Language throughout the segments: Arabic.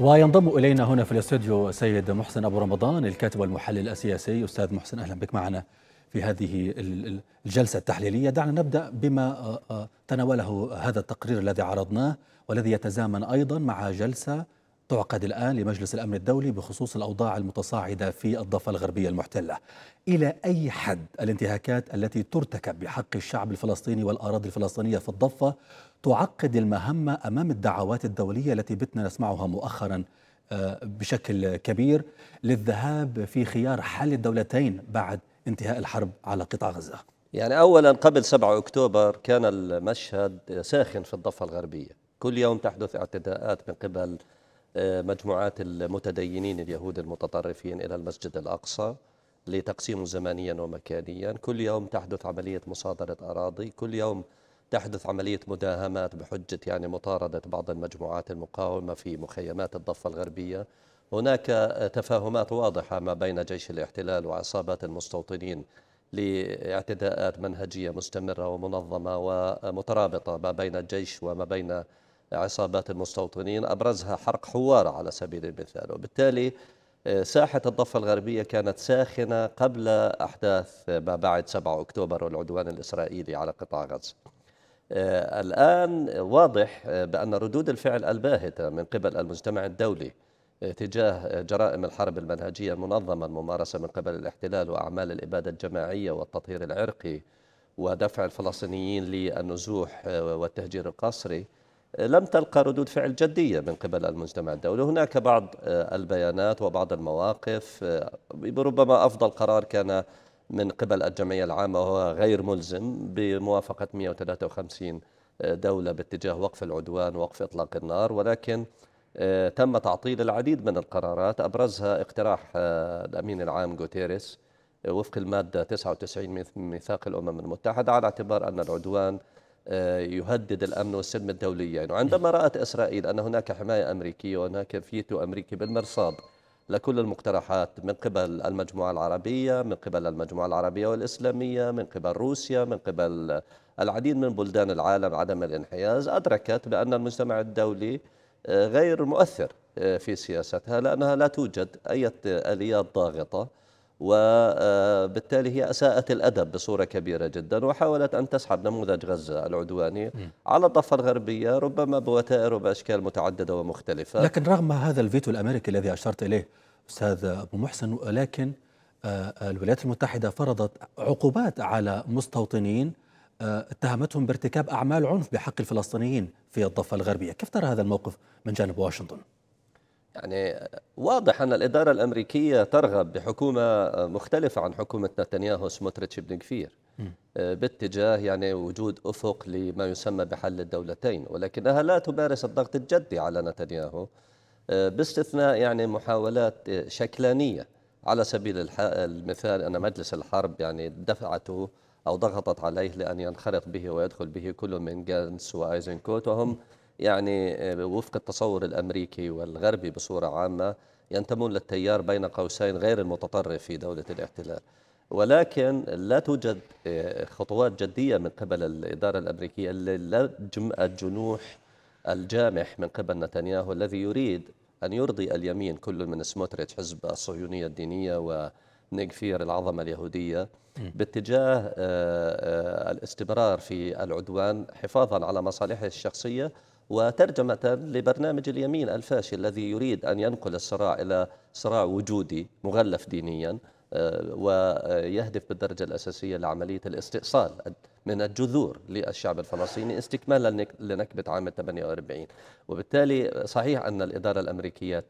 وينضم الينا هنا في الاستوديو سيد محسن ابو رمضان الكاتب والمحلل السياسي استاذ محسن اهلا بك معنا في هذه الجلسه التحليليه دعنا نبدا بما آه، آه، تناوله هذا التقرير الذي عرضناه والذي يتزامن ايضا مع جلسه تعقد الآن لمجلس الأمن الدولي بخصوص الأوضاع المتصاعدة في الضفة الغربية المحتلة إلى أي حد الانتهاكات التي ترتكب بحق الشعب الفلسطيني والأراضي الفلسطينية في الضفة تعقد المهمة أمام الدعوات الدولية التي بتنا نسمعها مؤخرا آه، بشكل كبير للذهاب في خيار حل الدولتين بعد انتهاء الحرب على قطاع غزة يعني أولا قبل 7 أكتوبر كان المشهد ساخن في الضفة الغربية كل يوم تحدث اعتداءات من قبل مجموعات المتدينين اليهود المتطرفين إلى المسجد الأقصى لتقسيمه زمانيا ومكانيا كل يوم تحدث عملية مصادرة أراضي كل يوم تحدث عملية مداهمات بحجة يعني مطاردة بعض المجموعات المقاومة في مخيمات الضفة الغربية هناك تفاهمات واضحة ما بين جيش الاحتلال وعصابات المستوطنين لاعتداءات منهجية مستمرة ومنظمة ومترابطة ما بين الجيش وما بين عصابات المستوطنين أبرزها حرق حوار على سبيل المثال وبالتالي آه، ساحة الضفة الغربية كانت ساخنة قبل أحداث ما بعد 7 أكتوبر والعدوان الإسرائيلي على قطاع غزة آه، الآن واضح آه، بأن ردود الفعل الباهتة من قبل المجتمع الدولي تجاه جرائم الحرب المنهجية المنظمة الممارسة من قبل الاحتلال وأعمال الإبادة الجماعية والتطهير العرقي ودفع الفلسطينيين للنزوح والتهجير القسري لم تلقى ردود فعل جدية من قبل المجتمع الدولي هناك بعض آه، البيانات وبعض المواقف آه، ربما أفضل قرار كان من قبل الجمعية العامة وهو غير ملزم بموافقة 153 آه، دولة باتجاه وقف العدوان ووقف إطلاق النار ولكن تم تعطيل العديد من القرارات أبرزها اقتراح الأمين العام جوتيريس وفق المادة 99 من ميثاق الأمم المتحدة على اعتبار أن العدوان يهدد الأمن والسلم يعني وعندما رأت إسرائيل أن هناك حماية أمريكية وهناك فيتو أمريكي بالمرصاد لكل المقترحات من قبل المجموعة العربية من قبل المجموعة العربية والإسلامية من قبل روسيا من قبل العديد من بلدان العالم عدم الانحياز أدركت بأن المجتمع الدولي آه، غير مؤثر آه، في سياستها لأنها لا توجد أي آليات ضاغطة وبالتالي هي أساءت الأدب بصورة كبيرة جدا وحاولت أن تسحب نموذج غزة العدواني على الضفة الغربية ربما بوتائر وبأشكال متعددة ومختلفة لكن رغم هذا الفيتو الأمريكي الذي أشرت إليه أستاذ أبو محسن لكن آه، الولايات المتحدة فرضت عقوبات على مستوطنين آه، اتهمتهم بارتكاب أعمال عنف بحق الفلسطينيين في الضفة الغربية كيف ترى هذا الموقف من جانب واشنطن؟ يعني واضح أن الإدارة الأمريكية ترغب بحكومة مختلفة عن حكومة نتنياهو سموتريتش بن كفير آه، باتجاه يعني وجود أفق لما يسمى بحل الدولتين ولكنها لا تمارس الضغط الجدي على نتنياهو آه، باستثناء يعني محاولات آه، شكلانية على سبيل المثال أن مجلس الحرب يعني دفعته أو ضغطت عليه لأن ينخرط به ويدخل به كل من جانس وآيزنكوت وهم يعني آه، وفق التصور الأمريكي والغربي بصورة عامة ينتمون للتيار بين قوسين غير المتطرف في دولة الاحتلال ولكن لا توجد آه، خطوات جدية من قبل الإدارة الأمريكية للجم الجنوح الجامح من قبل نتنياهو الذي يريد أن يرضي اليمين كل من سموتريتش حزب الصهيونية الدينية و نيغفير العظمة اليهودية باتجاه آه، الاستمرار في العدوان حفاظا على مصالحه الشخصية وترجمة لبرنامج اليمين الفاشل الذي يريد أن ينقل الصراع إلى صراع وجودي مغلف دينيا آه، ويهدف بالدرجة الأساسية لعملية الاستئصال من الجذور للشعب الفلسطيني استكمالا لنكبة عام 48 وبالتالي صحيح أن الإدارة الأمريكية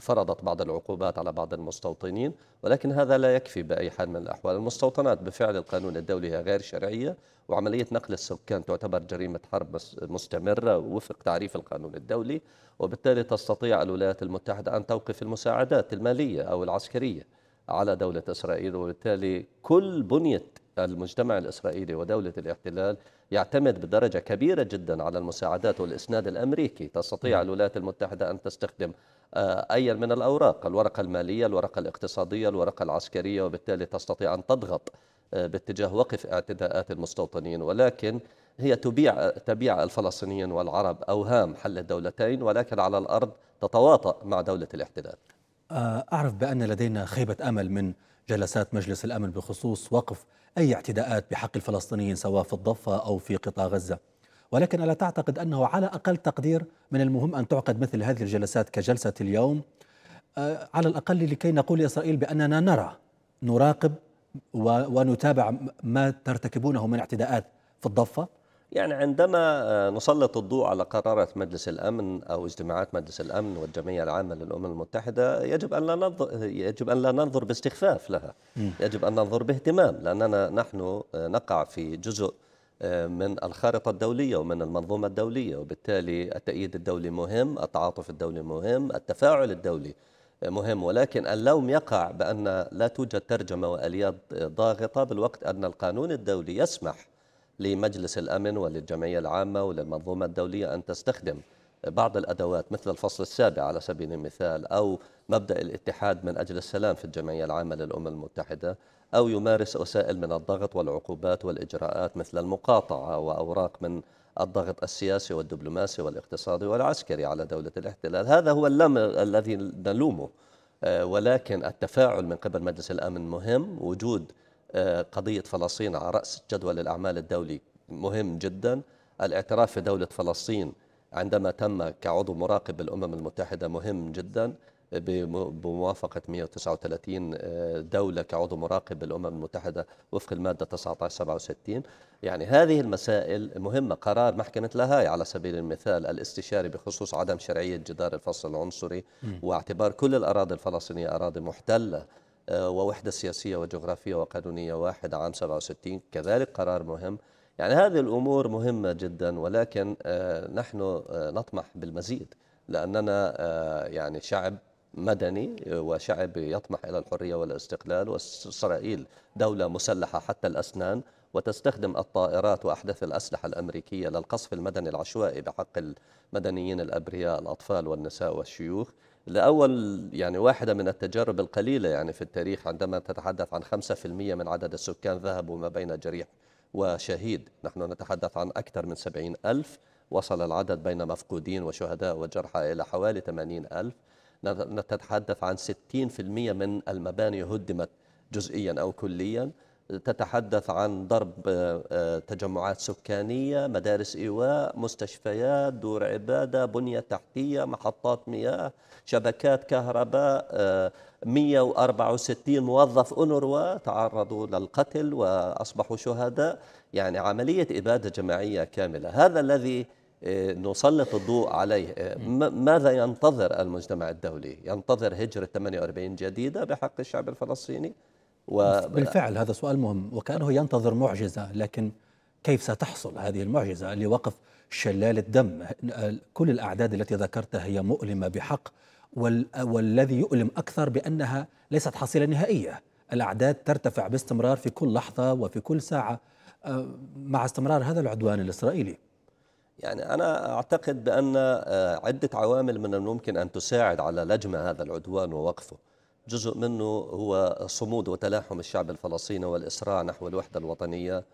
فرضت بعض العقوبات على بعض المستوطنين ولكن هذا لا يكفي بأي حال من الأحوال المستوطنات بفعل القانون الدولي هي غير شرعية وعملية نقل السكان تعتبر جريمة حرب مستمرة وفق تعريف القانون الدولي وبالتالي تستطيع الولايات المتحدة أن توقف المساعدات المالية أو العسكرية على دولة إسرائيل وبالتالي كل بنية المجتمع الإسرائيلي ودولة الاحتلال يعتمد بدرجة كبيرة جدا على المساعدات والإسناد الأمريكي تستطيع الولايات المتحدة أن تستخدم آه، أي من الأوراق الورقة المالية الورقة الاقتصادية الورقة العسكرية وبالتالي تستطيع أن تضغط آه، باتجاه وقف اعتداءات المستوطنين ولكن هي تبيع تبيع الفلسطينيين والعرب أوهام حل الدولتين ولكن على الأرض تتواطأ مع دولة الاحتلال آه، أعرف بأن لدينا خيبة أمل من جلسات مجلس الأمن بخصوص وقف أي اعتداءات بحق الفلسطينيين سواء في الضفة أو في قطاع غزة ولكن ألا تعتقد أنه على أقل تقدير من المهم أن تعقد مثل هذه الجلسات كجلسة اليوم آه، على الأقل لكي نقول لإسرائيل بأننا نرى نراقب ونتابع ما ترتكبونه من اعتداءات في الضفة يعني عندما آه، نسلط الضوء على قرارات مجلس الامن او اجتماعات مجلس الامن والجمعيه العامه للامم المتحده يجب ان لا ننظر يجب ان لا ننظر باستخفاف لها يجب ان ننظر باهتمام لاننا نحن آه، نقع في جزء آه، من الخارطة الدولية ومن المنظومة الدولية وبالتالي التأييد الدولي مهم التعاطف الدولي مهم التفاعل الدولي مهم ولكن اللوم يقع بأن لا توجد ترجمة وأليات ضاغطة بالوقت أن القانون الدولي يسمح لمجلس الأمن وللجمعية العامة وللمنظومة الدولية أن تستخدم بعض الأدوات مثل الفصل السابع على سبيل المثال أو مبدأ الاتحاد من أجل السلام في الجمعية العامة للأمم المتحدة أو يمارس وسائل من الضغط والعقوبات والإجراءات مثل المقاطعة وأوراق من الضغط السياسي والدبلوماسي والاقتصادي والعسكري على دولة الاحتلال هذا هو اللام الذي نلومه آه، ولكن التفاعل من قبل مجلس الأمن مهم وجود قضية فلسطين على رأس جدول الأعمال الدولي مهم جدا الاعتراف في دولة فلسطين عندما تم كعضو مراقب بالأمم المتحدة مهم جدا بموافقة 139 آه، دولة كعضو مراقب بالأمم المتحدة وفق المادة 1967 يعني هذه المسائل مهمة قرار محكمة لاهاي على سبيل المثال الاستشاري بخصوص عدم شرعية جدار الفصل العنصري واعتبار كل الأراضي الفلسطينية أراضي محتلة آه، ووحدة سياسية وجغرافية وقانونية واحدة عام 67 كذلك قرار مهم يعني هذه الأمور مهمة جدا ولكن آه، نحن آه، نطمح بالمزيد لأننا يعني شعب مدني وشعب يطمح إلى الحرية والاستقلال وإسرائيل دولة مسلحة حتى الأسنان وتستخدم الطائرات وأحدث الأسلحة الأمريكية للقصف المدني العشوائي بحق المدنيين الأبرياء الأطفال والنساء والشيوخ لأول يعني واحدة من التجارب القليلة يعني في التاريخ عندما تتحدث عن 5% من عدد السكان ذهبوا ما بين جريح وشهيد نحن نتحدث عن أكثر من 70 ألف وصل العدد بين مفقودين وشهداء وجرحى إلى حوالي 80 ألف نتحدث عن 60% من المباني هدمت جزئيا أو كليا تتحدث عن ضرب آه، آه، تجمعات سكانية مدارس إيواء مستشفيات دور عبادة بنية تحتية محطات مياه شبكات كهرباء 164 آه، موظف أونروا تعرضوا للقتل وأصبحوا شهداء يعني عملية إبادة جماعية كاملة هذا الذي نسلط الضوء عليه ماذا ينتظر المجتمع الدولي؟ ينتظر هجرة 48 جديدة بحق الشعب الفلسطيني؟ و... بالفعل هذا سؤال مهم وكأنه ينتظر معجزة لكن كيف ستحصل هذه المعجزة لوقف شلال الدم كل الأعداد التي ذكرتها هي مؤلمة بحق وال... والذي يؤلم أكثر بأنها ليست حصيلة نهائية الأعداد ترتفع باستمرار في كل لحظة وفي كل ساعة أه، مع استمرار هذا العدوان الإسرائيلي يعني أنا أعتقد بأن آه، عدة عوامل من الممكن أن تساعد على لجم هذا العدوان ووقفه جزء منه هو صمود وتلاحم الشعب الفلسطيني والإسراع نحو الوحدة الوطنية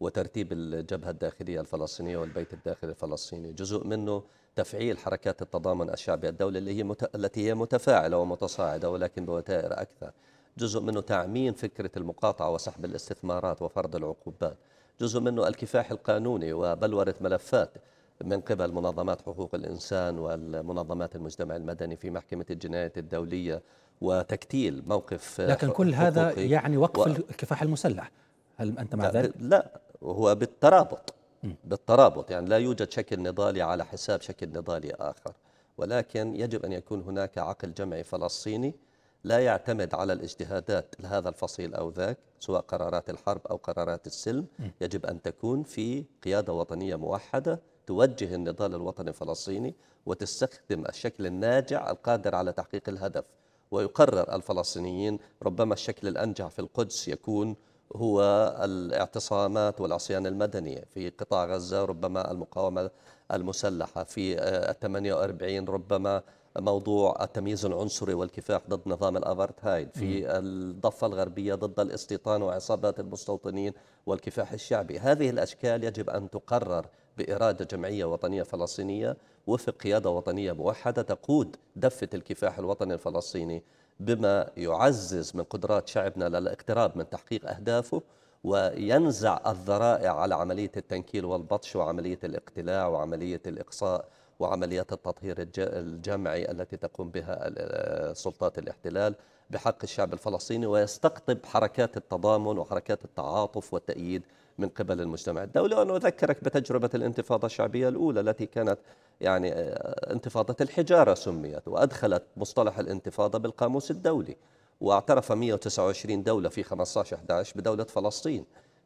وترتيب الجبهة الداخلية الفلسطينية والبيت الداخلي الفلسطيني جزء منه تفعيل حركات التضامن الشعبي الدولي اللي هي مت... التي هي متفاعلة ومتصاعدة ولكن بوتائر أكثر جزء منه تعميم فكرة المقاطعة وسحب الاستثمارات وفرض العقوبات جزء منه الكفاح القانوني وبلورة ملفات من قبل منظمات حقوق الإنسان والمنظمات المجتمع المدني في محكمة الجنايات الدولية وتكتيل موقف لكن كل هذا يعني وقف و... الكفاح المسلح هل أنت مع ذلك؟ لا هو بالترابط بالترابط يعني لا يوجد شكل نضالي على حساب شكل نضالي آخر ولكن يجب أن يكون هناك عقل جمعي فلسطيني لا يعتمد على الاجتهادات لهذا الفصيل أو ذاك سواء قرارات الحرب أو قرارات السلم يجب أن تكون في قيادة وطنية موحدة توجه النضال الوطني الفلسطيني وتستخدم الشكل الناجع القادر على تحقيق الهدف ويقرر الفلسطينيين ربما الشكل الأنجع في القدس يكون هو الاعتصامات والعصيان المدني في قطاع غزة ربما المقاومة المسلحة في 48 آه، ربما موضوع التمييز العنصري والكفاح ضد نظام الأبرتهايد في الضفة الغربية ضد الاستيطان وعصابات المستوطنين والكفاح الشعبي هذه الأشكال يجب أن تقرر بإرادة جمعية وطنية فلسطينية وفق قيادة وطنية موحدة تقود دفة الكفاح الوطني الفلسطيني بما يعزز من قدرات شعبنا للاقتراب من تحقيق أهدافه وينزع الذرائع على عملية التنكيل والبطش وعملية الاقتلاع وعملية الإقصاء وعمليات التطهير الجمعي التي تقوم بها آه، سلطات الاحتلال بحق الشعب الفلسطيني ويستقطب حركات التضامن وحركات التعاطف والتأييد من قبل المجتمع الدولي وأنا أذكرك بتجربة الانتفاضة الشعبية الأولى التي كانت يعني آه، انتفاضة الحجارة سميت وأدخلت مصطلح الانتفاضة بالقاموس الدولي واعترف 129 دولة في 15-11 بدولة فلسطين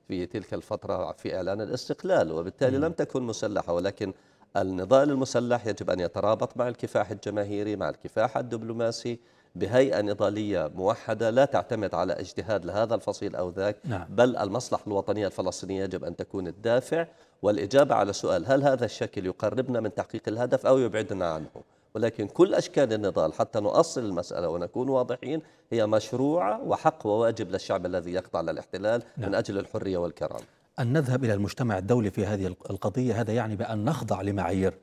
في تلك الفترة في إعلان الاستقلال وبالتالي لم تكن مسلحة ولكن النضال المسلح يجب أن يترابط مع الكفاح الجماهيري مع الكفاح الدبلوماسي بهيئة نضالية موحدة لا تعتمد على اجتهاد لهذا الفصيل أو ذاك نعم. بل المصلحة الوطنية الفلسطينية يجب أن تكون الدافع والإجابة على سؤال هل هذا الشكل يقربنا من تحقيق الهدف أو يبعدنا عنه ولكن كل أشكال النضال حتى نؤصل المسألة ونكون واضحين هي مشروعة وحق وواجب للشعب الذي يخضع للاحتلال نعم. من أجل الحرية والكرامة أن نذهب إلى المجتمع الدولي في هذه القضية هذا يعني بأن نخضع لمعايير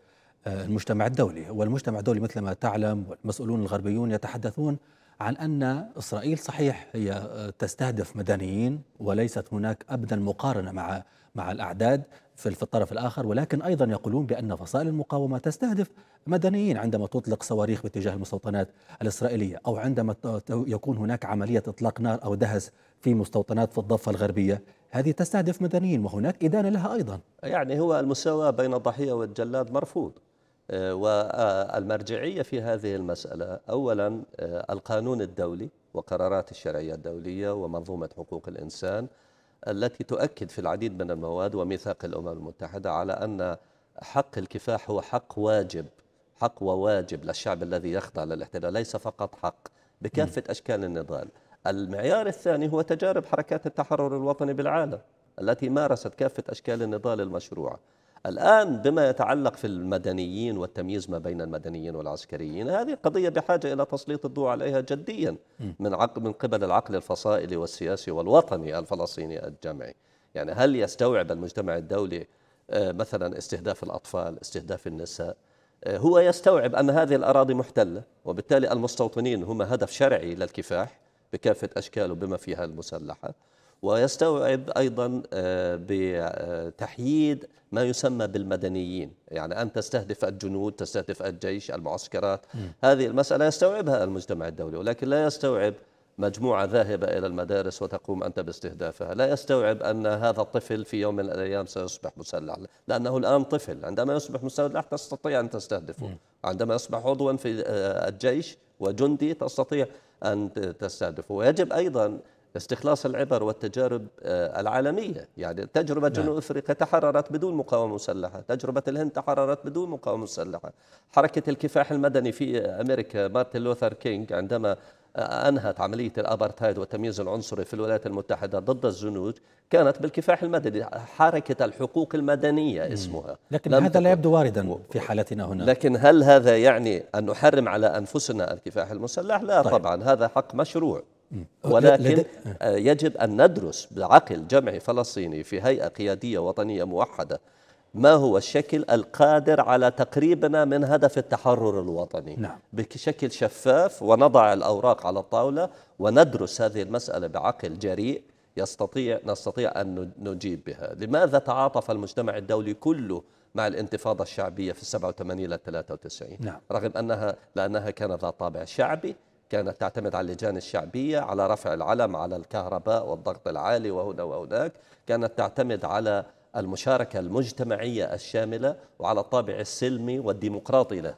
آه، المجتمع الدولي والمجتمع الدولي مثل ما تعلم والمسؤولون الغربيون يتحدثون عن أن إسرائيل صحيح هي آه، تستهدف مدنيين وليست هناك أبدا مقارنة مع مع الأعداد في الطرف الآخر ولكن أيضا يقولون بأن فصائل المقاومة تستهدف مدنيين عندما تطلق صواريخ باتجاه المستوطنات الإسرائيلية أو عندما يكون هناك عملية إطلاق نار أو دهس في مستوطنات في الضفة الغربية هذه تستهدف مدنيين وهناك إدانة لها أيضا يعني هو المساواة بين الضحية والجلاد مرفوض آه، والمرجعية في هذه المسألة أولا آه، القانون الدولي وقرارات الشرعية الدولية ومنظومة حقوق الإنسان التي تؤكد في العديد من المواد وميثاق الأمم المتحدة على أن حق الكفاح هو حق واجب حق وواجب للشعب الذي يخضع للاحتلال ليس فقط حق بكافة أشكال النضال المعيار الثاني هو تجارب حركات التحرر الوطني بالعالم التي مارست كافة أشكال النضال المشروعة الآن بما يتعلق في المدنيين والتمييز ما بين المدنيين والعسكريين هذه قضية بحاجة إلى تسليط الضوء عليها جديا من عقل من قبل العقل الفصائلي والسياسي والوطني الفلسطيني الجمعي يعني هل يستوعب المجتمع الدولي آه، مثلا استهداف الأطفال استهداف النساء آه، هو يستوعب أن هذه الأراضي محتلة وبالتالي المستوطنين هم هدف شرعي للكفاح بكافة أشكاله بما فيها المسلحة ويستوعب أيضا آه، بتحييد ما يسمى بالمدنيين يعني أن تستهدف الجنود تستهدف الجيش المعسكرات م. هذه المسألة يستوعبها المجتمع الدولي ولكن لا يستوعب مجموعة ذاهبة إلى المدارس وتقوم أنت باستهدافها لا يستوعب أن هذا الطفل في يوم من الأيام سيصبح مسلح لأنه الآن طفل عندما يصبح مسلح تستطيع أن تستهدفه عندما يصبح عضوا في آه، الجيش وجندي تستطيع أن تستهدفه ويجب أيضا استخلاص العبر والتجارب آه، العالمية يعني تجربة نعم. جنوب أفريقيا تحررت بدون مقاومة مسلحة تجربة الهند تحررت بدون مقاومة مسلحة حركة الكفاح المدني في أمريكا مارتن لوثر كينج عندما آه، أنهت عملية الأبرتايد والتمييز العنصري في الولايات المتحدة ضد الزنوج كانت بالكفاح المدني حركة الحقوق المدنية اسمها لكن هذا تكن. لا يبدو واردا في حالتنا هنا لكن هل هذا يعني أن نحرم على أنفسنا الكفاح المسلح؟ لا طيب. طبعا هذا حق مشروع ولكن آه، آه. يجب أن ندرس بعقل جمعي فلسطيني في هيئة قيادية وطنية موحدة ما هو الشكل القادر على تقريبنا من هدف التحرر الوطني نعم. بشكل شفاف ونضع الأوراق على الطاولة وندرس هذه المسألة بعقل جريء يستطيع نستطيع أن نجيب بها لماذا تعاطف المجتمع الدولي كله مع الانتفاضة الشعبية في 87 إلى 93 نعم. رغم أنها لأنها كان ذات طابع شعبي كانت تعتمد على اللجان الشعبية على رفع العلم على الكهرباء والضغط العالي وهنا وهناك كانت تعتمد على المشاركة المجتمعية الشاملة وعلى الطابع السلمي والديمقراطي لها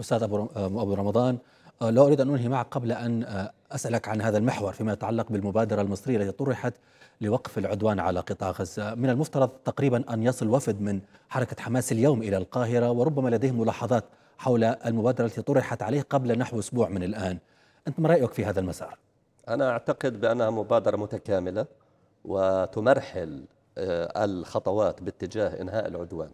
أستاذ أبو رمضان آه، لا أريد أن أنهي معك قبل أن آه، أسألك عن هذا المحور فيما يتعلق بالمبادرة المصرية التي طرحت لوقف العدوان على قطاع غزة من المفترض تقريبا أن يصل وفد من حركة حماس اليوم إلى القاهرة وربما لديهم ملاحظات حول المبادرة التي طرحت عليه قبل نحو أسبوع من الآن أنت ما رأيك في هذا المسار؟ أنا أعتقد بأنها مبادرة متكاملة وتمرحل آه، الخطوات باتجاه إنهاء العدوان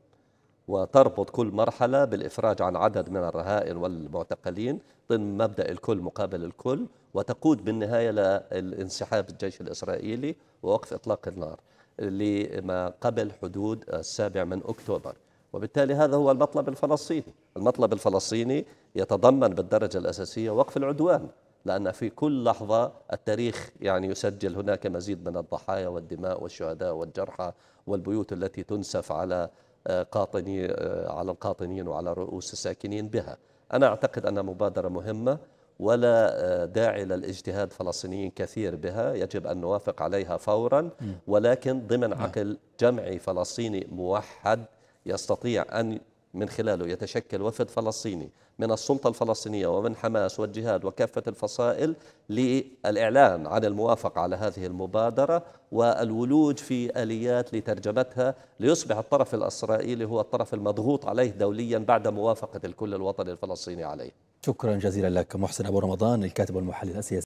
وتربط كل مرحلة بالإفراج عن عدد من الرهائن والمعتقلين ضمن مبدأ الكل مقابل الكل وتقود بالنهاية للانسحاب الجيش الإسرائيلي ووقف إطلاق النار لما قبل حدود السابع من أكتوبر وبالتالي هذا هو المطلب الفلسطيني المطلب الفلسطيني يتضمن بالدرجة الأساسية وقف العدوان لأن في كل لحظة التاريخ يعني يسجل هناك مزيد من الضحايا والدماء والشهداء والجرحى والبيوت التي تنسف على آه، قاطني آه، على القاطنين وعلى رؤوس الساكنين بها أنا أعتقد أنها مبادرة مهمة ولا آه، داعي للاجتهاد فلسطينيين كثير بها يجب أن نوافق عليها فورا ولكن ضمن نعم. عقل جمعي فلسطيني موحد يستطيع أن من خلاله يتشكل وفد فلسطيني من السلطة الفلسطينية ومن حماس والجهاد وكافة الفصائل للإعلان عن الموافقة على هذه المبادرة والولوج في آليات لترجمتها ليصبح الطرف الإسرائيلي هو الطرف المضغوط عليه دوليا بعد موافقة الكل الوطني الفلسطيني عليه شكرا جزيلا لك محسن أبو رمضان الكاتب والمحلل السياسي